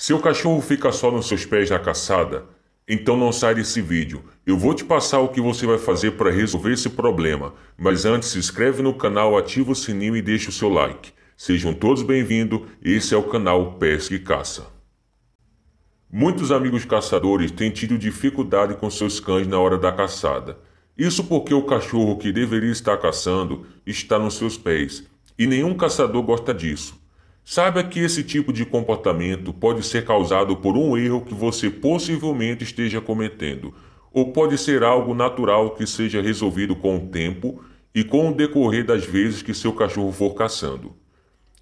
Se o cachorro fica só nos seus pés na caçada, então não sai desse vídeo. Eu vou te passar o que você vai fazer para resolver esse problema. Mas antes, se inscreve no canal, ativa o sininho e deixa o seu like. Sejam todos bem-vindos. Esse é o canal Pesca e Caça. Muitos amigos caçadores têm tido dificuldade com seus cães na hora da caçada. Isso porque o cachorro que deveria estar caçando está nos seus pés, e nenhum caçador gosta disso. Saiba que esse tipo de comportamento pode ser causado por um erro que você possivelmente esteja cometendo, ou pode ser algo natural que seja resolvido com o tempo e com o decorrer das vezes que seu cachorro for caçando.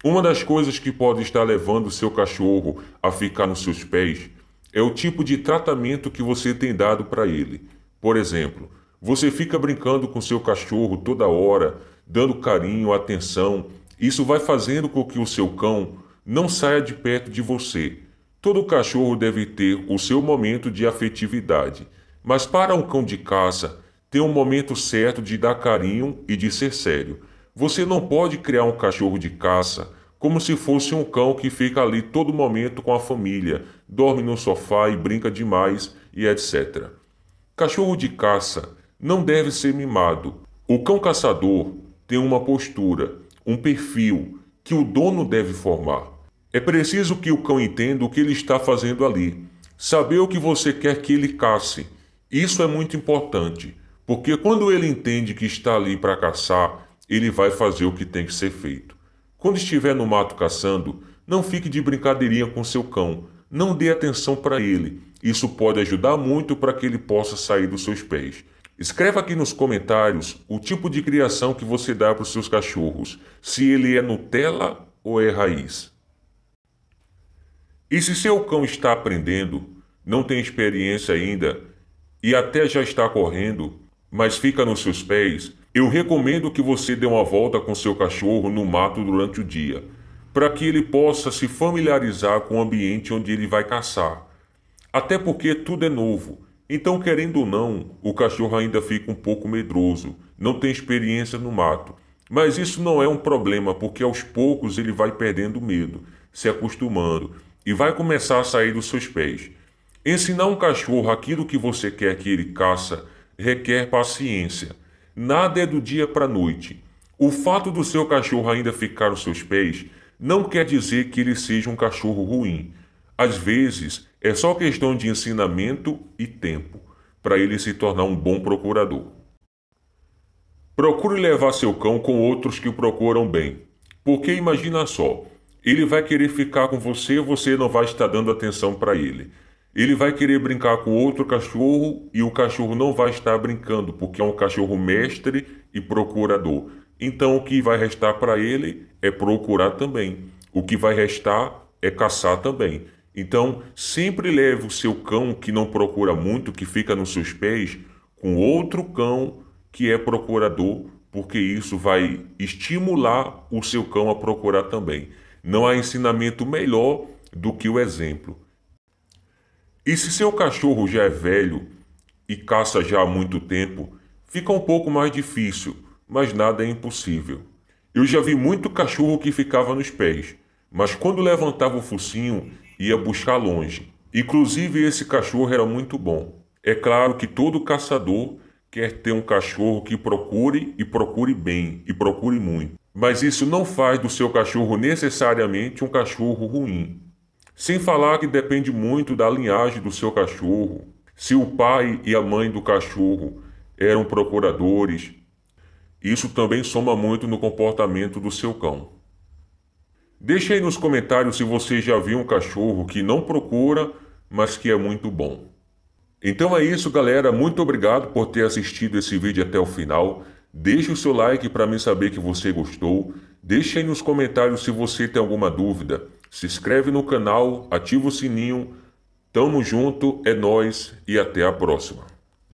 Uma das coisas que pode estar levando seu cachorro a ficar nos seus pés é o tipo de tratamento que você tem dado para ele. Por exemplo, você fica brincando com seu cachorro toda hora, dando carinho, atenção, isso vai fazendo com que o seu cão não saia de perto de você. Todo cachorro deve ter o seu momento de afetividade, mas para um cão de caça, tem um momento certo de dar carinho e de ser sério. Você não pode criar um cachorro de caça como se fosse um cão que fica ali todo momento com a família, dorme no sofá e brinca demais e etc. Cachorro de caça não deve ser mimado. O cão caçador tem uma postura, um perfil que o dono deve formar. É preciso que o cão entenda o que ele está fazendo ali, saber o que você quer que ele case. Isso é muito importante, porque quando ele entende que está ali para caçar, ele vai fazer o que tem que ser feito. Quando estiver no mato caçando, não fique de brincadeirinha com seu cão, não dê atenção para ele. Isso pode ajudar muito para que ele possa sair dos seus pés. Escreva aqui nos comentários o tipo de criação que você dá para os seus cachorros, se ele é Nutella ou é raiz. E se seu cão está aprendendo, não tem experiência ainda e até já está correndo, mas fica nos seus pés, eu recomendo que você dê uma volta com seu cachorro no mato durante o dia, para que ele possa se familiarizar com o ambiente onde ele vai caçar. Até porque tudo é novo então, querendo ou não, o cachorro ainda fica um pouco medroso, não tem experiência no mato. Mas isso não é um problema, porque aos poucos ele vai perdendo medo, se acostumando e vai começar a sair dos seus pés. Ensinar um cachorro aquilo que você quer que ele caça requer paciência. Nada é do dia para a noite. O fato do seu cachorro ainda ficar aos seus pés não quer dizer que ele seja um cachorro ruim. Às vezes, é só questão de ensinamento e tempo para ele se tornar um bom procurador. Procure levar seu cão com outros que o procuram bem, porque imagina só, ele vai querer ficar com você e você não vai estar dando atenção para ele. Ele vai querer brincar com outro cachorro e o cachorro não vai estar brincando, porque é um cachorro mestre e procurador. Então o que vai restar para ele é procurar também. O que vai restar é caçar também. Então, sempre leve o seu cão que não procura muito, que fica nos seus pés, com outro cão que é procurador, porque isso vai estimular o seu cão a procurar também. Não há ensinamento melhor do que o exemplo. E se seu cachorro já é velho e caça já há muito tempo, fica um pouco mais difícil, mas nada é impossível. Eu já vi muito cachorro que ficava nos pés, mas quando levantava o focinho, ia buscar longe. Inclusive, esse cachorro era muito bom. É claro que todo caçador quer ter um cachorro que procure e procure bem e procure muito. Mas isso não faz do seu cachorro necessariamente um cachorro ruim. Sem falar que depende muito da linhagem do seu cachorro. Se o pai e a mãe do cachorro eram procuradores, isso também soma muito no comportamento do seu cão. Deixe aí nos comentários se você já viu um cachorro que não procura, mas que é muito bom. Então é isso, galera. Muito obrigado por ter assistido esse vídeo até o final. Deixe o seu like para mim saber que você gostou. Deixe aí nos comentários se você tem alguma dúvida. Se inscreve no canal, ativa o sininho. Tamo junto, é nós e até a próxima.